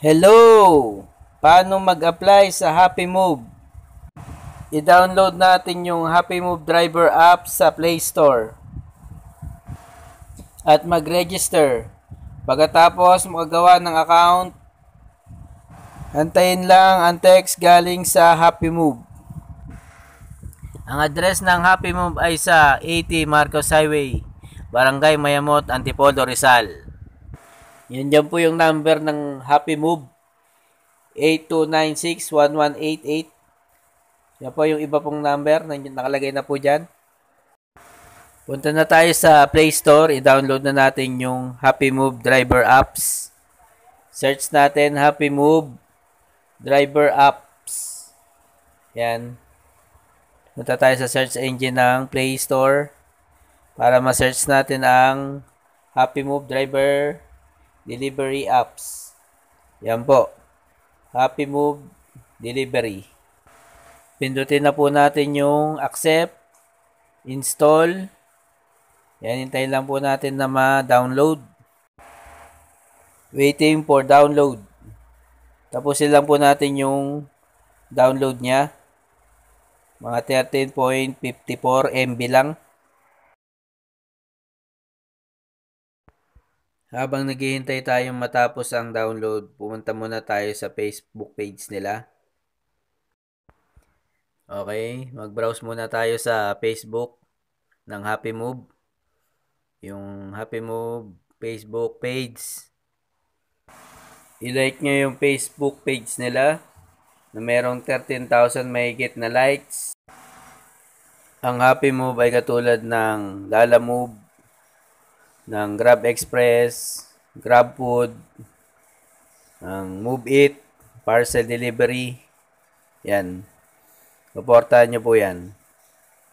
Hello! Paano mag-apply sa Happy Move? I-download natin yung Happy Move Driver app sa Play Store. At mag-register. Pagkatapos magagawa ng account, antayin lang ang text galing sa Happy Move. Ang address ng Happy Move ay sa 80 Marcos Highway, Barangay Mayamot, Antipolo, Rizal. Yun dyan po yung number ng Happy Move. 8296-1188. Yan po yung iba pong number. Nakalagay na po dyan. Punta na tayo sa Play Store. I-download na natin yung Happy Move Driver Apps. Search natin Happy Move Driver Apps. Yan. Punta tayo sa search engine ng Play Store para ma-search natin ang Happy Move Driver Apps delivery apps. Yan po. Happy Move Delivery. Pindutin na po natin yung accept, install. Yan, hintayin lang po natin na ma-download. Waiting for download. Tapusin lang po natin yung download niya. Mga 13.54 MB lang. Habang naghihintay tayong matapos ang download, pumunta muna tayo sa Facebook page nila. Okay, mag-browse muna tayo sa Facebook ng Happy Move. Yung Happy Move Facebook page. I-like nyo yung Facebook page nila na merong 13,000 mahigit na likes. Ang Happy Move ay katulad ng Lala Move, ng Grab Express, Grab Food, ng Move It, Parcel Delivery. Yan. Suportahan nyo po yan.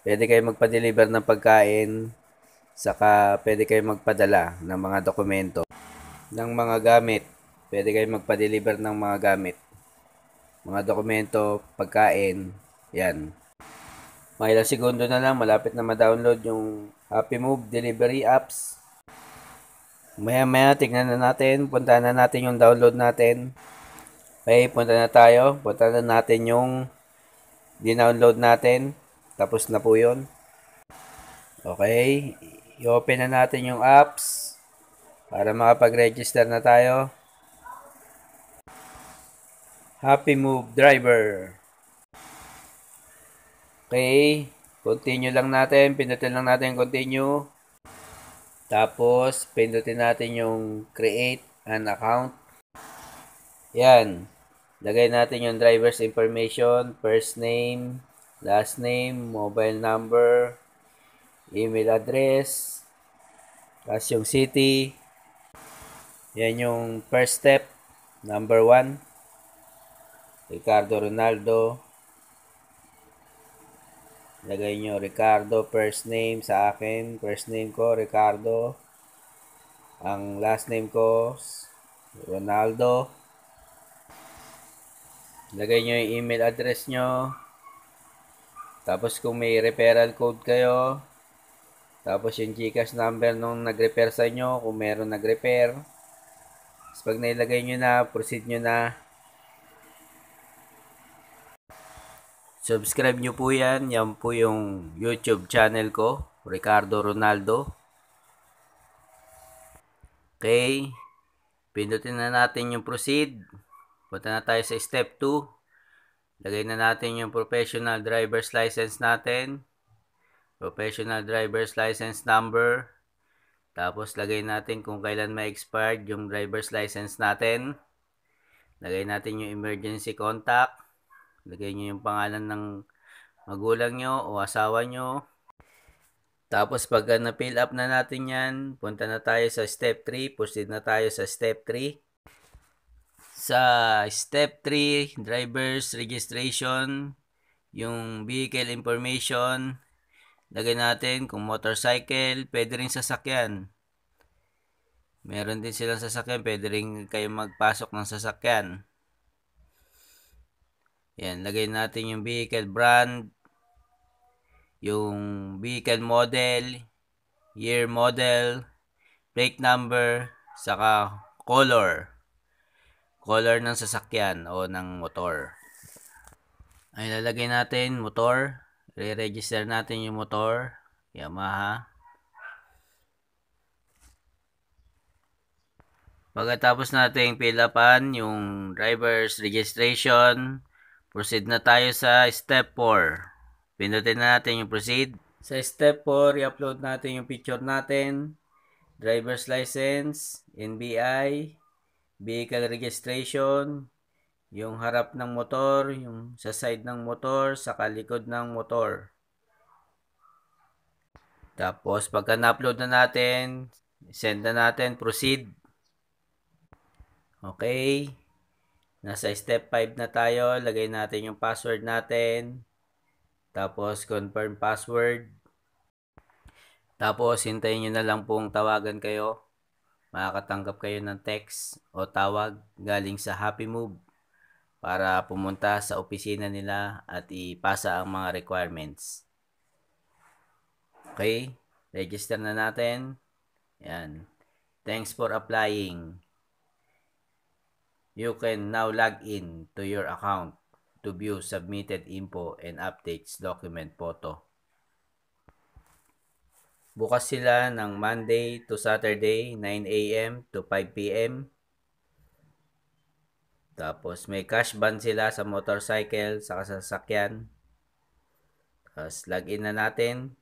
Pwede kayo magpa-deliver ng pagkain, saka pwede kayo magpadala ng mga dokumento, ng mga gamit. Pwede kayo magpa-deliver ng mga gamit. Mga dokumento, pagkain, yan. Mga ilang segundo na lang, malapit na ma-download yung Happy Move Delivery Apps Maya maya, tignan na natin. Punta na natin yung download natin. Okay, punta na tayo. Punta na natin yung dinownload natin. Tapos na po yun. Okay, i-open na natin yung apps para makapag-register na tayo. Happy Move Driver. Okay, continue lang natin. Pindutin lang natin continue. Tapos, pindutin natin yung create an account. Yan. Lagay natin yung driver's information, first name, last name, mobile number, email address, tapos yung city. Yan yung first step, number 1. Ricardo Ronaldo, Lagay nyo Ricardo, first name sa akin. First name ko, Ricardo. Ang last name ko, Ronaldo. Lagay nyo yung email address nyo. Tapos kung may referral code kayo, tapos yung Gcash number nung nag-repair sa inyo, kung meron nag-repair. Tapos pag nailagay nyo na, proceed nyo na. Subscribe nyo po yan. Yan po yung YouTube channel ko. Ricardo Ronaldo. Okay. Pindutin na natin yung proceed. Punta na tayo sa step 2. Lagay na natin yung professional driver's license natin. Professional driver's license number. Tapos lagay natin kung kailan ma-expired yung driver's license natin. Lagay natin yung emergency contact. Lagay nyo yung pangalan ng magulang nyo o asawa nyo. Tapos pagka ano, na-fill up na natin yan, punta na tayo sa step 3. Proceed na tayo sa step 3. Sa step 3, driver's registration, yung vehicle information, lagay natin kung motorcycle, pwede rin sasakyan. Meron din silang sasakyan, pwede rin kayo magpasok ng sasakyan. Yan, lagay natin yung vehicle brand, yung vehicle model, year model, plate number, saka color. Color ng sasakyan o ng motor. Ay lalagay natin motor, re-register natin yung motor, Yamaha. Pagkatapos nating pilapan yung driver's registration, Proceed na tayo sa step 4. Pindutin na natin yung proceed. Sa step 4, i-upload natin yung picture natin, driver's license, NBI, vehicle registration, yung harap ng motor, yung sa side ng motor, sa kalikod ng motor. Tapos pagka na-upload na natin, send na natin, proceed. Okay. Nasa step 5 na tayo. Lagay natin yung password natin. Tapos, confirm password. Tapos, hintayin nyo na lang pong tawagan kayo. Makakatanggap kayo ng text o tawag galing sa Happy Move para pumunta sa opisina nila at ipasa ang mga requirements. Okay? Register na natin. Yan. Thanks for applying. You can now log in to your account to view submitted info and updates document photo. Bukas sila ng Monday to Saturday, 9 a.m. to 5 p.m. Tapos may cash ban sila sa motorcycle, sa sasakyan. Tapos login na natin.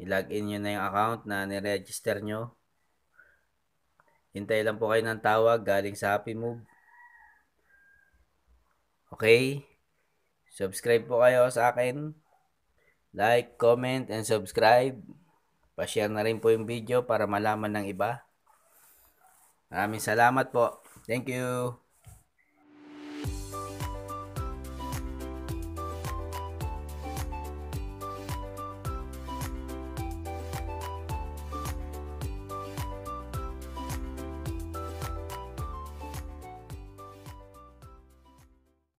I-login nyo na yung account na niregister nyo. Hintay lang po kayo ng tawag galing sa Happy Move. Okay? Subscribe po kayo sa akin. Like, comment, and subscribe. Pa-share na rin po yung video para malaman ng iba. Maraming salamat po. Thank you.